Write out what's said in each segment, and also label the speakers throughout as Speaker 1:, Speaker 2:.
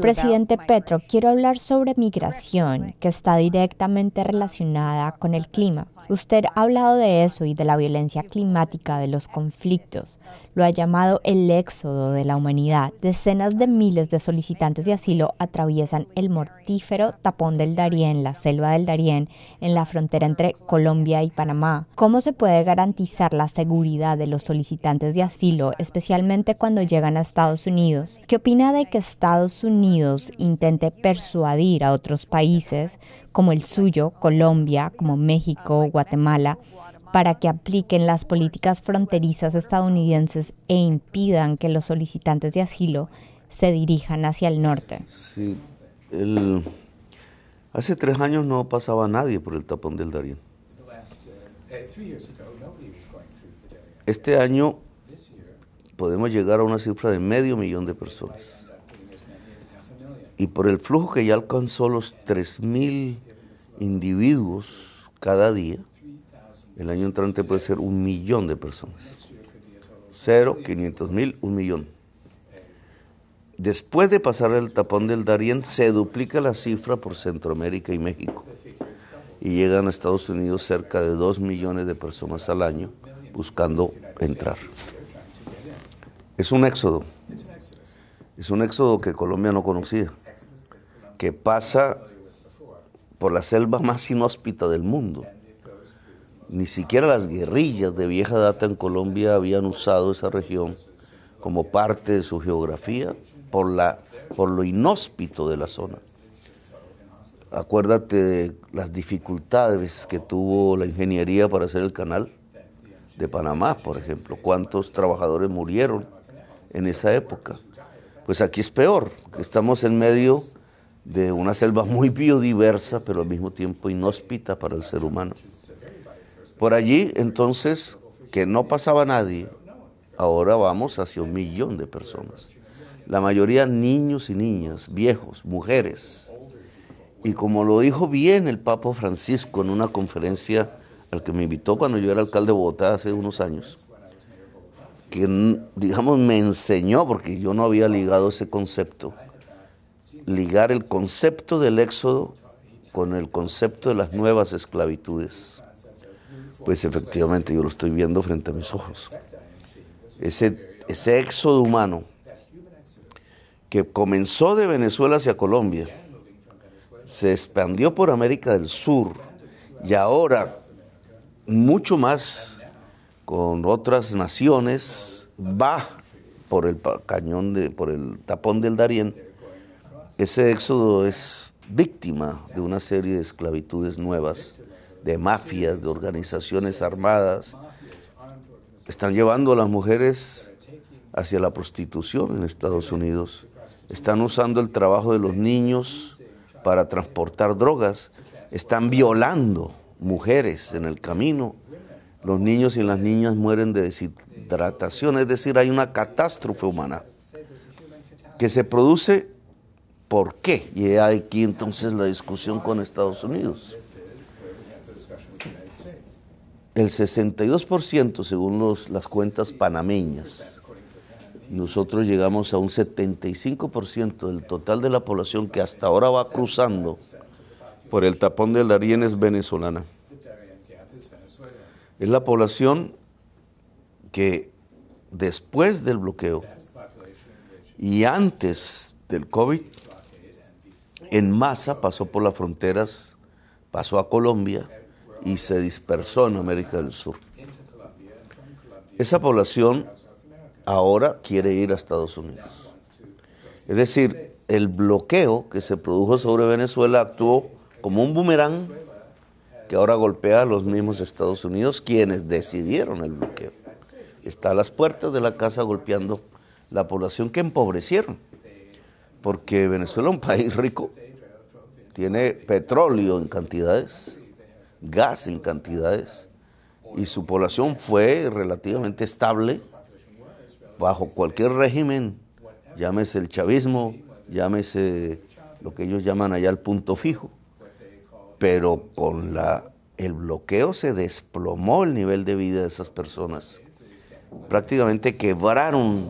Speaker 1: Presidente Petro, quiero hablar sobre migración, que está directamente relacionada con el clima. Usted ha hablado de eso y de la violencia climática, de los conflictos. Lo ha llamado el éxodo de la humanidad. Decenas de miles de solicitantes de asilo atraviesan el mortífero tapón del Darién, la selva del Darién, en la frontera entre Colombia y Panamá. ¿Cómo se puede garantizar la seguridad de los solicitantes de asilo, especialmente cuando llegan a Estados Unidos? ¿Qué opina de que Estados Unidos intente persuadir a otros países como el suyo, Colombia, como México, Guatemala, para que apliquen las políticas fronterizas estadounidenses e impidan que los solicitantes de asilo se dirijan hacia el norte.
Speaker 2: hace tres años no pasaba nadie por el tapón del Darién. Este año podemos llegar a una cifra de medio millón de personas. Y por el flujo que ya alcanzó los 3.000 individuos cada día, el año entrante puede ser un millón de personas. Cero, 500 mil, un millón. Después de pasar el tapón del Darién, se duplica la cifra por Centroamérica y México. Y llegan a Estados Unidos cerca de 2 millones de personas al año buscando entrar. Es un éxodo. Es un éxodo que Colombia no conocía que pasa por la selva más inhóspita del mundo. Ni siquiera las guerrillas de vieja data en Colombia habían usado esa región como parte de su geografía por, la, por lo inhóspito de la zona. Acuérdate de las dificultades que tuvo la ingeniería para hacer el canal de Panamá, por ejemplo. ¿Cuántos trabajadores murieron en esa época? Pues aquí es peor, estamos en medio de una selva muy biodiversa, pero al mismo tiempo inhóspita para el ser humano. Por allí, entonces, que no pasaba nadie, ahora vamos hacia un millón de personas. La mayoría niños y niñas, viejos, mujeres. Y como lo dijo bien el Papa Francisco en una conferencia al que me invitó cuando yo era alcalde de Bogotá hace unos años, que digamos me enseñó, porque yo no había ligado ese concepto ligar el concepto del éxodo con el concepto de las nuevas esclavitudes. Pues efectivamente yo lo estoy viendo frente a mis ojos. Ese, éxodo humano que comenzó de Venezuela hacia Colombia, se expandió por América del Sur y ahora mucho más con otras naciones va por el cañón de, por el tapón del Darién ese éxodo es víctima de una serie de esclavitudes nuevas, de mafias, de organizaciones armadas. Están llevando a las mujeres hacia la prostitución en Estados Unidos. Están usando el trabajo de los niños para transportar drogas. Están violando mujeres en el camino. Los niños y las niñas mueren de deshidratación. Es decir, hay una catástrofe humana que se produce ¿Por qué? Y aquí entonces la discusión con Estados Unidos. El 62%, según las cuentas panameñas, nosotros llegamos a un 75% del total de la población que hasta ahora va cruzando por el tapón del Darién es venezolana. Es la población que después del bloqueo y antes del COVID en masa pasó por las fronteras, pasó a Colombia y se dispersó en América del Sur. Esa población ahora quiere ir a Estados Unidos. Es decir, el bloqueo que se produjo sobre Venezuela actuó como un boomerang que ahora golpea a los mismos Estados Unidos quienes decidieron el bloqueo. Está a las puertas de la casa golpeando la población que empobrecieron porque Venezuela es un país rico, tiene petróleo en cantidades, gas en cantidades, y su población fue relativamente estable bajo cualquier régimen, llámese el chavismo, llámese lo que ellos llaman allá el punto fijo, pero con la, el bloqueo se desplomó el nivel de vida de esas personas, prácticamente quebraron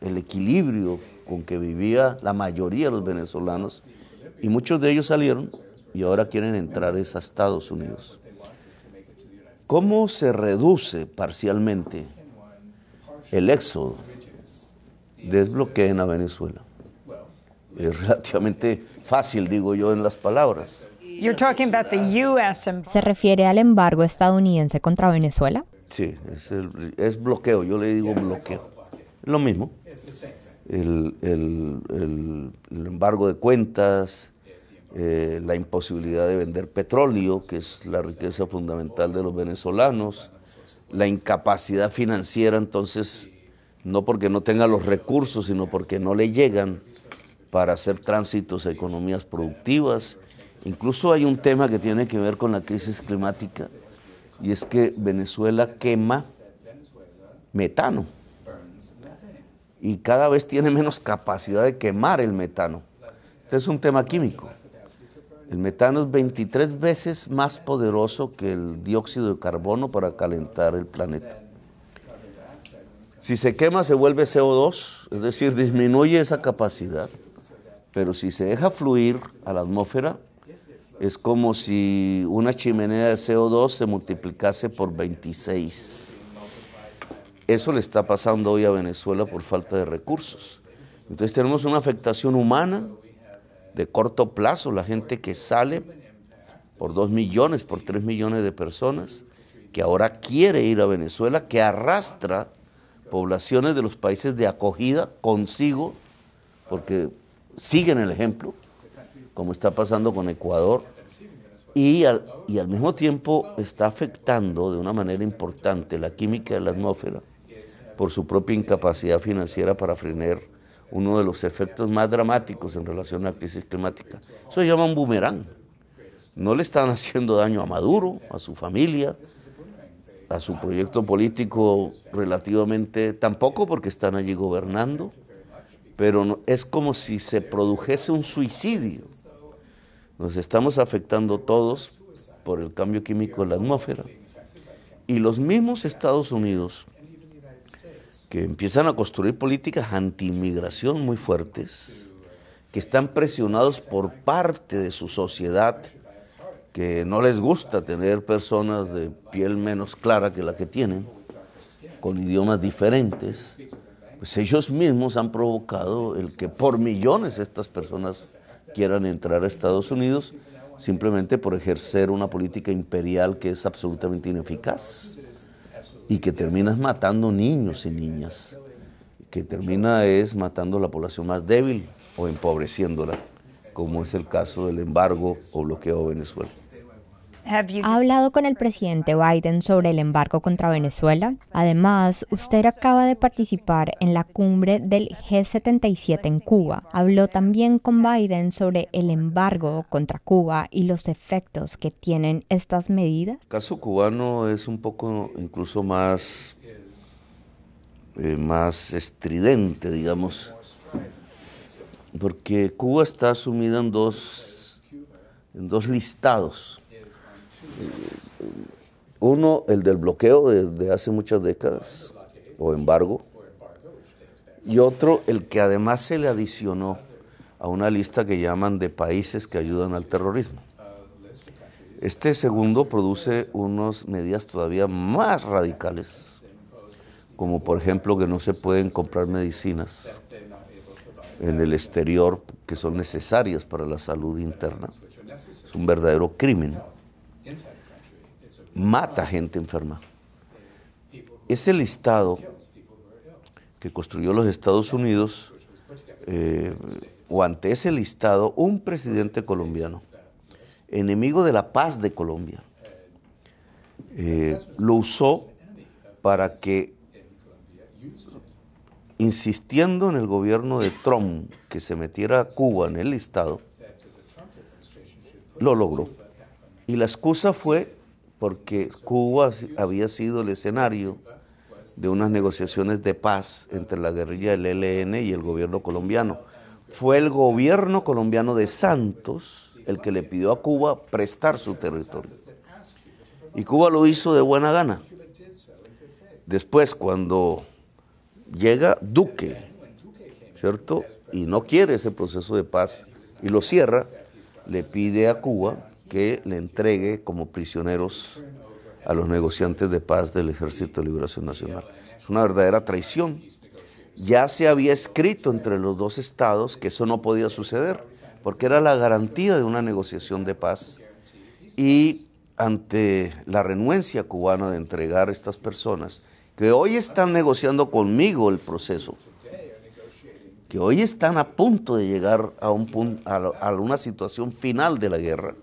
Speaker 2: el equilibrio con que vivía la mayoría de los venezolanos, y muchos de ellos salieron y ahora quieren entrar es a Estados Unidos. ¿Cómo se reduce parcialmente el éxodo? Desbloqueen a Venezuela. Es relativamente fácil, digo yo, en las palabras.
Speaker 1: ¿Se refiere al embargo estadounidense contra Venezuela?
Speaker 2: Sí, es, es bloqueo, yo le digo bloqueo. Lo mismo el, embargo de cuentas, eh, la imposibilidad de vender petróleo, que es la riqueza fundamental de los venezolanos, la incapacidad financiera, entonces, no porque no tenga los recursos, sino porque no le llegan para hacer tránsitos a economías productivas. Incluso hay un tema que tiene que ver con la crisis climática, y es que Venezuela quema metano y cada vez tiene menos capacidad de quemar el metano. Este es un tema químico. El metano es 23 veces más poderoso que el dióxido de carbono para calentar el planeta. Si se quema se vuelve CO2, es decir, disminuye esa capacidad, pero si se deja fluir a la atmósfera, es como si una chimenea de CO2 se multiplicase por 26. Eso le está pasando hoy a Venezuela por falta de recursos. Entonces tenemos una afectación humana de corto plazo, la gente que sale por dos millones, por tres millones de personas, que ahora quiere ir a Venezuela, que arrastra poblaciones de los países de acogida consigo, porque siguen el ejemplo, como está pasando con Ecuador, y al, y al mismo tiempo está afectando de una manera importante la química de la atmósfera por su propia incapacidad financiera para frenar uno de los efectos más dramáticos en relación a la crisis climática. Eso se llama un boomerang. No le están haciendo daño a Maduro, a su familia, a su proyecto político relativamente tampoco porque están allí gobernando, pero no, es como si se produjese un suicidio. Nos estamos afectando todos por el cambio químico en la atmósfera. Y los mismos Estados Unidos que empiezan a construir políticas antiinmigración muy fuertes, que están presionados por parte de su sociedad, que no les gusta tener personas de piel menos clara que la que tienen, con idiomas diferentes, pues ellos mismos han provocado el que por millones estas personas quieran entrar a Estados Unidos simplemente por ejercer una política imperial que es absolutamente ineficaz y que terminas matando niños y niñas, que termina es matando a la población más débil o empobreciéndola, como es el caso del embargo o bloqueo de Venezuela.
Speaker 1: ¿Ha hablado con el presidente Biden sobre el embargo contra Venezuela? Además, usted acaba de participar en la cumbre del G77 en Cuba. Habló también con Biden sobre el embargo contra Cuba y los efectos que tienen estas medidas.
Speaker 2: El caso cubano es un poco incluso más, eh, más estridente, digamos, porque Cuba está sumida en dos, en dos listados uno, el del bloqueo desde hace muchas décadas, o embargo. Y otro, el que además se le adicionó a una lista que llaman de países que ayudan al terrorismo. Este segundo produce unas medidas todavía más radicales, como por ejemplo que no se pueden comprar medicinas en el exterior que son necesarias para la salud interna. Es un verdadero crimen mata gente enferma. Ese listado que construyó los Estados Unidos, eh, o ante ese listado, un presidente colombiano, enemigo de la paz de Colombia, eh, lo usó para que, insistiendo en el gobierno de Trump que se metiera a Cuba en el listado, lo logró. Y la excusa fue porque Cuba había sido el escenario de unas negociaciones de paz entre la guerrilla del ELN y el gobierno colombiano. Fue el gobierno colombiano de Santos el que le pidió a Cuba prestar su territorio. Y Cuba lo hizo de buena gana. Después, cuando llega Duque, ¿cierto? Y no quiere ese proceso de paz y lo cierra, le pide a Cuba que le entregue como prisioneros a los negociantes de paz del Ejército de Liberación Nacional. Es una verdadera traición. Ya se había escrito entre los dos estados que eso no podía suceder, porque era la garantía de una negociación de paz. Y ante la renuencia cubana de entregar a estas personas, que hoy están negociando conmigo el proceso, que hoy están a punto de llegar a, un punto, a una situación final de la guerra,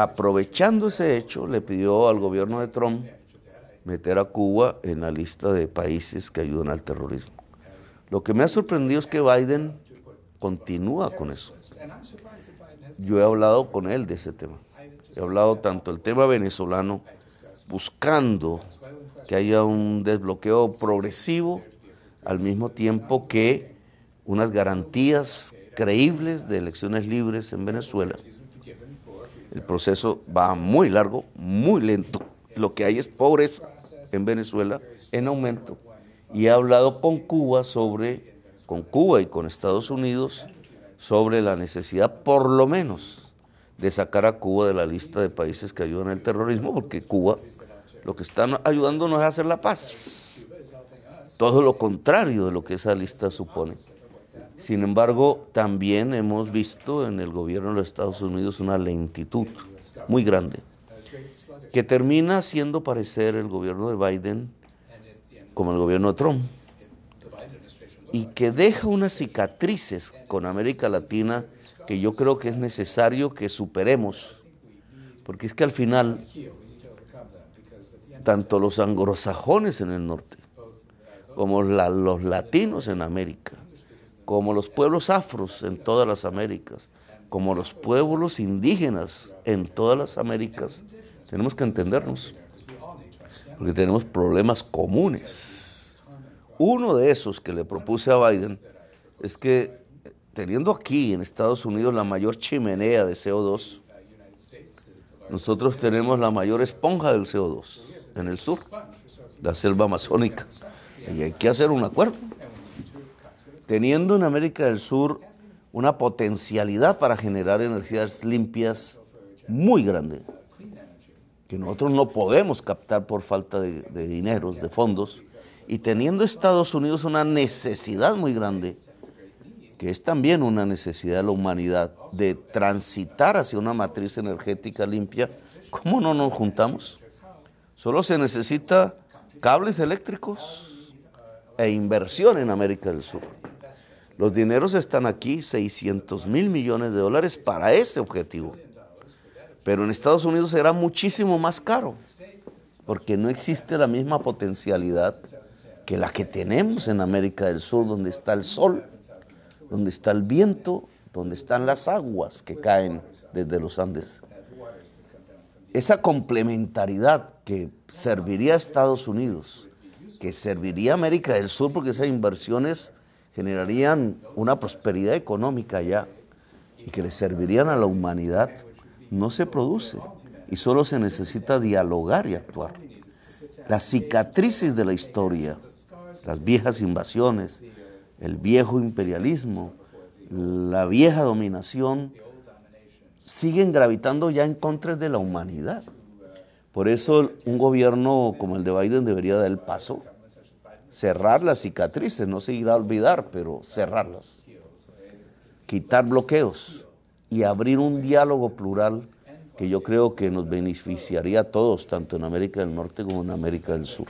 Speaker 2: Aprovechando ese hecho, le pidió al gobierno de Trump meter a Cuba en la lista de países que ayudan al terrorismo. Lo que me ha sorprendido es que Biden continúa con eso. Yo he hablado con él de ese tema. He hablado tanto el tema venezolano, buscando que haya un desbloqueo progresivo, al mismo tiempo que unas garantías creíbles de elecciones libres en Venezuela el proceso va muy largo, muy lento. Lo que hay es pobreza en Venezuela en aumento. Y he hablado con Cuba sobre, con Cuba y con Estados Unidos, sobre la necesidad, por lo menos, de sacar a Cuba de la lista de países que ayudan al terrorismo, porque Cuba lo que está ayudando no es hacer la paz. Todo lo contrario de lo que esa lista supone. Sin embargo, también hemos visto en el gobierno de los Estados Unidos una lentitud muy grande, que termina haciendo parecer el gobierno de Biden como el gobierno de Trump, y que deja unas cicatrices con América Latina que yo creo que es necesario que superemos, porque es que al final, tanto los anglosajones en el norte como los latinos en América, como los pueblos afros en todas las Américas, como los pueblos indígenas en todas las Américas, tenemos que entendernos, porque tenemos problemas comunes. Uno de esos que le propuse a Biden es que teniendo aquí en Estados Unidos la mayor chimenea de CO2, nosotros tenemos la mayor esponja del CO2 en el sur, la selva amazónica. Y hay que hacer un acuerdo teniendo en América del Sur una potencialidad para generar energías limpias muy grande, que nosotros no podemos captar por falta de, de dineros, de fondos, y teniendo Estados Unidos una necesidad muy grande, que es también una necesidad de la humanidad, de transitar hacia una matriz energética limpia, ¿cómo no nos juntamos? Solo se necesita cables eléctricos e inversión en América del Sur. Los dineros están aquí, 600 mil millones de dólares para ese objetivo. Pero en Estados Unidos será muchísimo más caro, porque no existe la misma potencialidad que la que tenemos en América del Sur, donde está el sol, donde está el viento, donde están las aguas que caen desde los Andes. Esa complementariedad que serviría a Estados Unidos, que serviría a América del Sur, porque esas inversiones generarían una prosperidad económica ya y que le servirían a la humanidad, no se produce y solo se necesita dialogar y actuar. Las cicatrices de la historia, las viejas invasiones, el viejo imperialismo, la vieja dominación, siguen gravitando ya en contra de la humanidad. Por eso un gobierno como el de Biden debería dar el paso cerrar las cicatrices, no se irá a olvidar, pero cerrarlas, quitar bloqueos y abrir un diálogo plural que yo creo que nos beneficiaría a todos, tanto en América del Norte como en América del Sur.